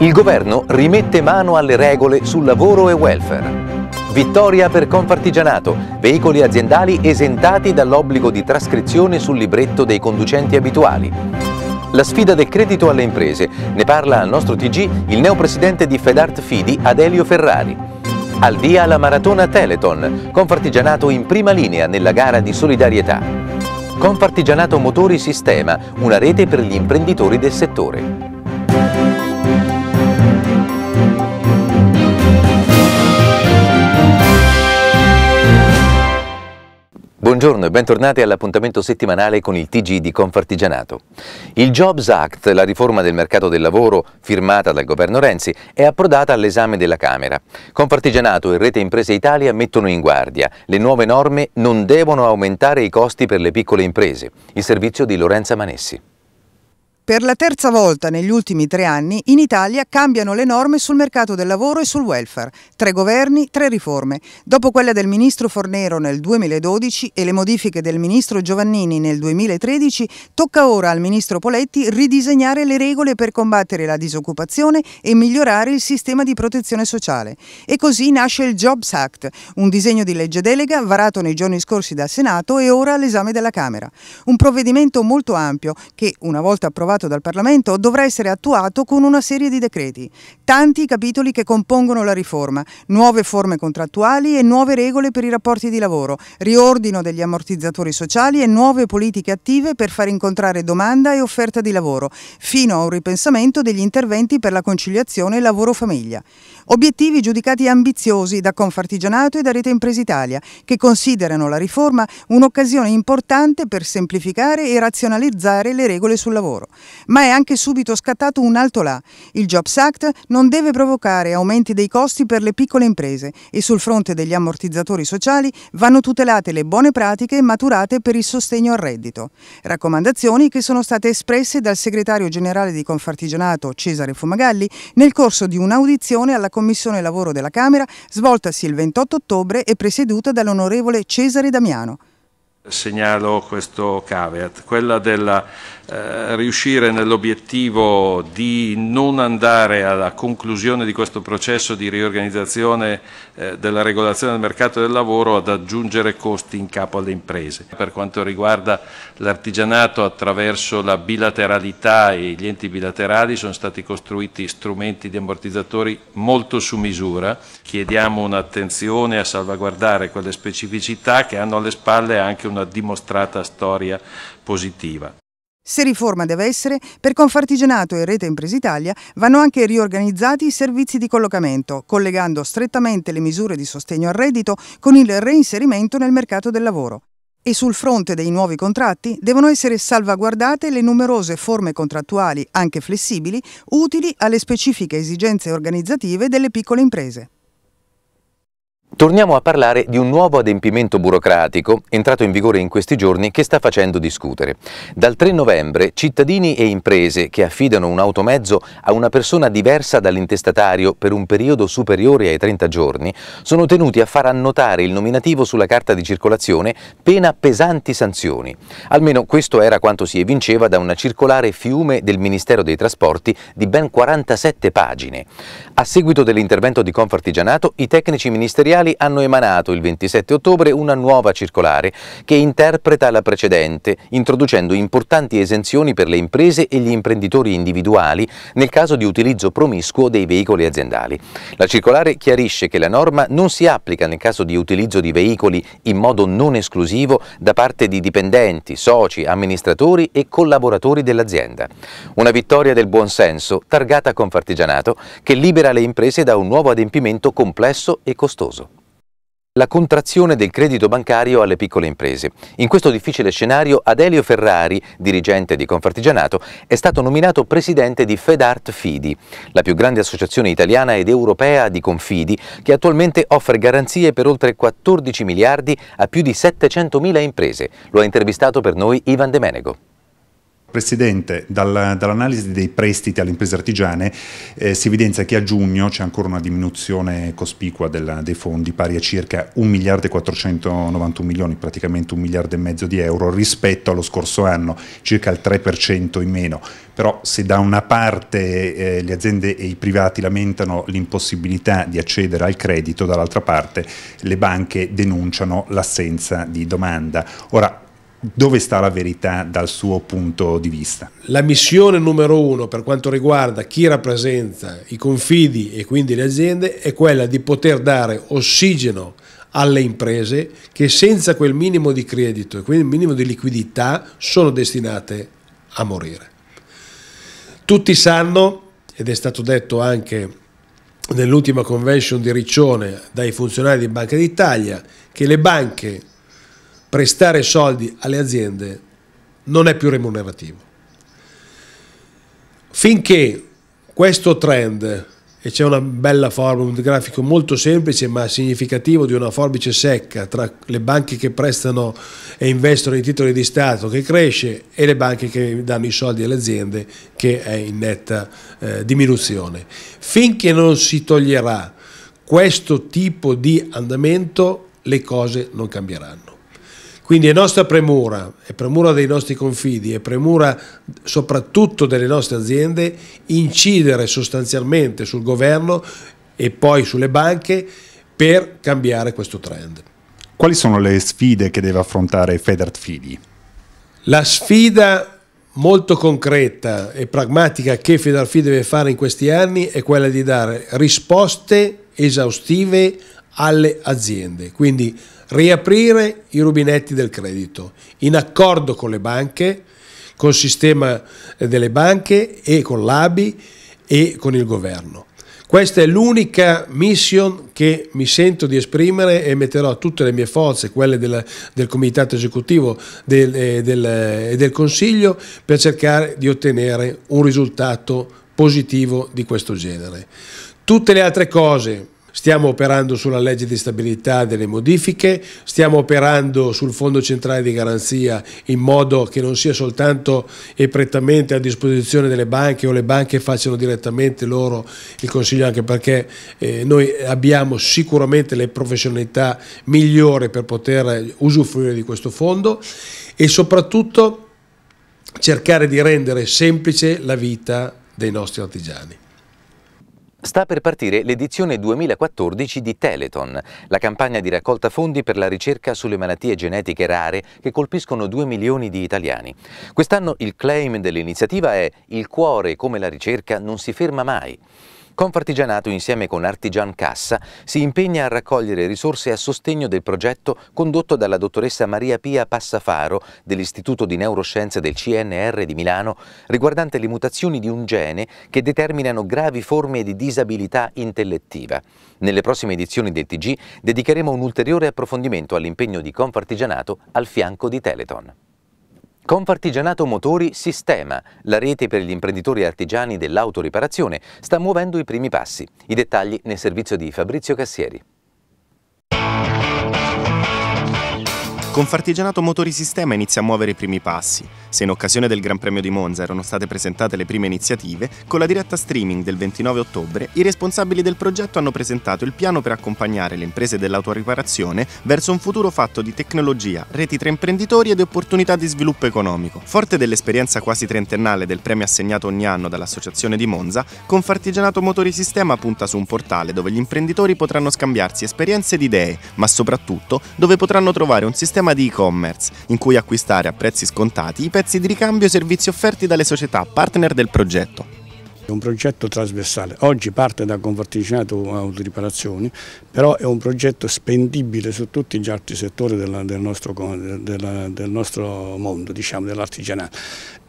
Il governo rimette mano alle regole sul lavoro e welfare. Vittoria per Confartigianato, veicoli aziendali esentati dall'obbligo di trascrizione sul libretto dei conducenti abituali. La sfida del credito alle imprese, ne parla al nostro TG il neopresidente di Fedart Fidi Adelio Ferrari. Al via la maratona Teleton, Confartigianato in prima linea nella gara di solidarietà. Confartigianato Motori Sistema, una rete per gli imprenditori del settore. Buongiorno e bentornati all'appuntamento settimanale con il TG di Confartigianato. Il Jobs Act, la riforma del mercato del lavoro firmata dal governo Renzi, è approdata all'esame della Camera. Confartigianato e Rete Imprese Italia mettono in guardia. Le nuove norme non devono aumentare i costi per le piccole imprese. Il servizio di Lorenza Manessi. Per la terza volta negli ultimi tre anni in Italia cambiano le norme sul mercato del lavoro e sul welfare. Tre governi, tre riforme. Dopo quella del ministro Fornero nel 2012 e le modifiche del ministro Giovannini nel 2013, tocca ora al ministro Poletti ridisegnare le regole per combattere la disoccupazione e migliorare il sistema di protezione sociale. E così nasce il Jobs Act, un disegno di legge delega varato nei giorni scorsi dal Senato e ora all'esame della Camera. Un provvedimento molto ampio che, una volta approvato, approvato dal Parlamento dovrà essere attuato con una serie di decreti. Tanti i capitoli che compongono la riforma, nuove forme contrattuali e nuove regole per i rapporti di lavoro, riordino degli ammortizzatori sociali e nuove politiche attive per far incontrare domanda e offerta di lavoro, fino a un ripensamento degli interventi per la conciliazione lavoro-famiglia. Obiettivi giudicati ambiziosi da Confartigianato e da Rete Impresa Italia, che considerano la riforma un'occasione importante per semplificare e razionalizzare le regole sul lavoro. Ma è anche subito scattato un alto là. Il Jobs Act non deve provocare aumenti dei costi per le piccole imprese e sul fronte degli ammortizzatori sociali vanno tutelate le buone pratiche maturate per il sostegno al reddito. Raccomandazioni che sono state espresse dal segretario generale di Confartigianato Cesare Fumagalli nel corso di un'audizione alla Commissione Lavoro della Camera svoltasi il 28 ottobre e presieduta dall'onorevole Cesare Damiano segnalo questo caveat, quella della eh, riuscire nell'obiettivo di non andare alla conclusione di questo processo di riorganizzazione eh, della regolazione del mercato del lavoro ad aggiungere costi in capo alle imprese. Per quanto riguarda l'artigianato attraverso la bilateralità e gli enti bilaterali sono stati costruiti strumenti di ammortizzatori molto su misura. Chiediamo un'attenzione a salvaguardare quelle specificità che hanno alle spalle anche una dimostrata storia positiva. Se riforma deve essere, per Confartigianato e Rete Impresa Italia vanno anche riorganizzati i servizi di collocamento, collegando strettamente le misure di sostegno al reddito con il reinserimento nel mercato del lavoro. E sul fronte dei nuovi contratti devono essere salvaguardate le numerose forme contrattuali, anche flessibili, utili alle specifiche esigenze organizzative delle piccole imprese. Torniamo a parlare di un nuovo adempimento burocratico, entrato in vigore in questi giorni, che sta facendo discutere. Dal 3 novembre cittadini e imprese che affidano un automezzo a una persona diversa dall'intestatario per un periodo superiore ai 30 giorni sono tenuti a far annotare il nominativo sulla carta di circolazione pena pesanti sanzioni. Almeno questo era quanto si evinceva da una circolare fiume del Ministero dei Trasporti di ben 47 pagine. A seguito dell'intervento di Confartigianato, i tecnici ministeriali ministeriali hanno emanato il 27 ottobre una nuova circolare che interpreta la precedente, introducendo importanti esenzioni per le imprese e gli imprenditori individuali nel caso di utilizzo promiscuo dei veicoli aziendali. La circolare chiarisce che la norma non si applica nel caso di utilizzo di veicoli in modo non esclusivo da parte di dipendenti, soci, amministratori e collaboratori dell'azienda. Una vittoria del buonsenso, targata Confartigianato, che libera le imprese da un nuovo adempimento complesso e costoso la contrazione del credito bancario alle piccole imprese. In questo difficile scenario Adelio Ferrari, dirigente di Confartigianato, è stato nominato presidente di Fedart Fidi, la più grande associazione italiana ed europea di confidi, che attualmente offre garanzie per oltre 14 miliardi a più di 700 mila imprese. Lo ha intervistato per noi Ivan De Menego. Presidente, dal, dall'analisi dei prestiti alle imprese artigiane eh, si evidenzia che a giugno c'è ancora una diminuzione cospicua della, dei fondi pari a circa 1 miliardo e 491 milioni, praticamente un miliardo e mezzo di euro rispetto allo scorso anno, circa il 3% in meno. Però se da una parte eh, le aziende e i privati lamentano l'impossibilità di accedere al credito, dall'altra parte le banche denunciano l'assenza di domanda. Ora, dove sta la verità dal suo punto di vista? La missione numero uno per quanto riguarda chi rappresenta i confidi e quindi le aziende è quella di poter dare ossigeno alle imprese che senza quel minimo di credito e quel minimo di liquidità sono destinate a morire. Tutti sanno, ed è stato detto anche nell'ultima convention di Riccione dai funzionari di Banca d'Italia, che le banche prestare soldi alle aziende non è più remunerativo. Finché questo trend, e c'è una bella formula, un grafico molto semplice ma significativo di una forbice secca tra le banche che prestano e investono in titoli di Stato che cresce e le banche che danno i soldi alle aziende che è in netta eh, diminuzione. Finché non si toglierà questo tipo di andamento le cose non cambieranno. Quindi è nostra premura, è premura dei nostri confidi, è premura soprattutto delle nostre aziende incidere sostanzialmente sul governo e poi sulle banche per cambiare questo trend. Quali sono le sfide che deve affrontare Federt Fidi? La sfida molto concreta e pragmatica che Federt Fidi deve fare in questi anni è quella di dare risposte esaustive alle aziende, quindi riaprire i rubinetti del credito in accordo con le banche, col sistema eh, delle banche e con l'ABI e con il governo. Questa è l'unica mission che mi sento di esprimere e metterò tutte le mie forze, quelle del, del comitato esecutivo del, eh, eh, e del, del Consiglio, per cercare di ottenere un risultato positivo di questo genere. Tutte le altre cose stiamo operando sulla legge di stabilità delle modifiche, stiamo operando sul fondo centrale di garanzia in modo che non sia soltanto e prettamente a disposizione delle banche o le banche facciano direttamente loro il consiglio anche perché eh, noi abbiamo sicuramente le professionalità migliori per poter usufruire di questo fondo e soprattutto cercare di rendere semplice la vita dei nostri artigiani. Sta per partire l'edizione 2014 di Teleton, la campagna di raccolta fondi per la ricerca sulle malattie genetiche rare che colpiscono 2 milioni di italiani. Quest'anno il claim dell'iniziativa è Il cuore come la ricerca non si ferma mai. Confartigianato insieme con Artigian Cassa si impegna a raccogliere risorse a sostegno del progetto condotto dalla dottoressa Maria Pia Passafaro dell'Istituto di Neuroscienze del CNR di Milano riguardante le mutazioni di un gene che determinano gravi forme di disabilità intellettiva. Nelle prossime edizioni del TG dedicheremo un ulteriore approfondimento all'impegno di Confartigianato al fianco di Teleton. Confartigianato Motori Sistema, la rete per gli imprenditori artigiani dell'autoriparazione, sta muovendo i primi passi. I dettagli nel servizio di Fabrizio Cassieri. Confartigianato Motori Sistema inizia a muovere i primi passi. Se in occasione del Gran Premio di Monza erano state presentate le prime iniziative, con la diretta streaming del 29 ottobre i responsabili del progetto hanno presentato il piano per accompagnare le imprese dell'autoriparazione verso un futuro fatto di tecnologia, reti tra imprenditori ed opportunità di sviluppo economico. Forte dell'esperienza quasi trentennale del premio assegnato ogni anno dall'Associazione di Monza, Confartigianato Motori Sistema punta su un portale dove gli imprenditori potranno scambiarsi esperienze ed idee, ma soprattutto dove potranno trovare un sistema di e-commerce in cui acquistare a prezzi scontati i pezzi di ricambio e servizi offerti dalle società partner del progetto. È un progetto trasversale, oggi parte da Confartigianato Autoriparazioni, però è un progetto spendibile su tutti gli altri settori della, del, nostro, della, del nostro mondo, diciamo, dell'artigianato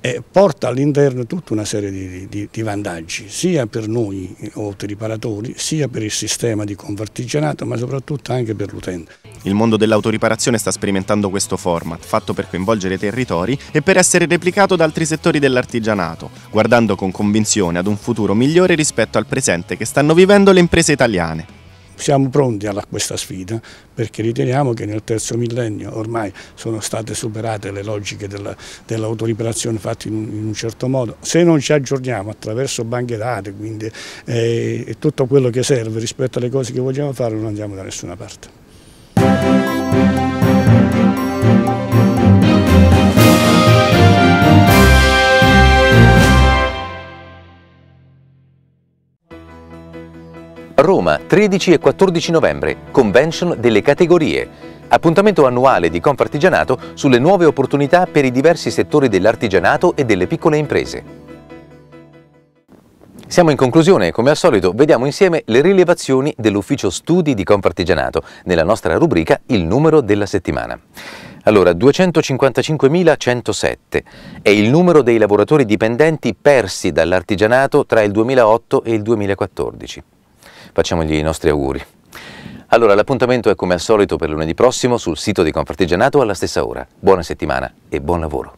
eh, porta all'interno tutta una serie di, di, di, vantaggi, sia per noi autoriparatori, sia per il sistema di convertigianato, ma soprattutto anche per l'utente. Il mondo dell'autoriparazione sta sperimentando questo format, fatto per coinvolgere i territori e per essere replicato da altri settori dell'artigianato, guardando con convinzione ad un futuro migliore rispetto al presente che stanno vivendo le imprese italiane siamo pronti a questa sfida perché riteniamo che nel terzo millennio ormai sono state superate le logiche dell'autoriparazione dell fatte in un, in un, certo modo. Se non ci aggiorniamo attraverso banche date quindi, eh, e tutto quello che serve rispetto alle cose che vogliamo fare non andiamo da nessuna parte. Roma, 13 e 14 novembre, convention delle categorie. Appuntamento annuale di Confartigianato sulle nuove opportunità per i diversi settori dell'artigianato e delle piccole imprese. Siamo in conclusione, come al solito vediamo insieme le rilevazioni dell'ufficio studi di Confartigianato nella nostra rubrica Il numero della settimana. Allora, 255.107 è il numero dei lavoratori dipendenti persi dall'artigianato tra il 2008 e il 2014 facciamogli i nostri auguri. Allora, l'appuntamento è come al solito per lunedì prossimo sul sito di Confartigianato alla stessa ora. Buona settimana e buon lavoro.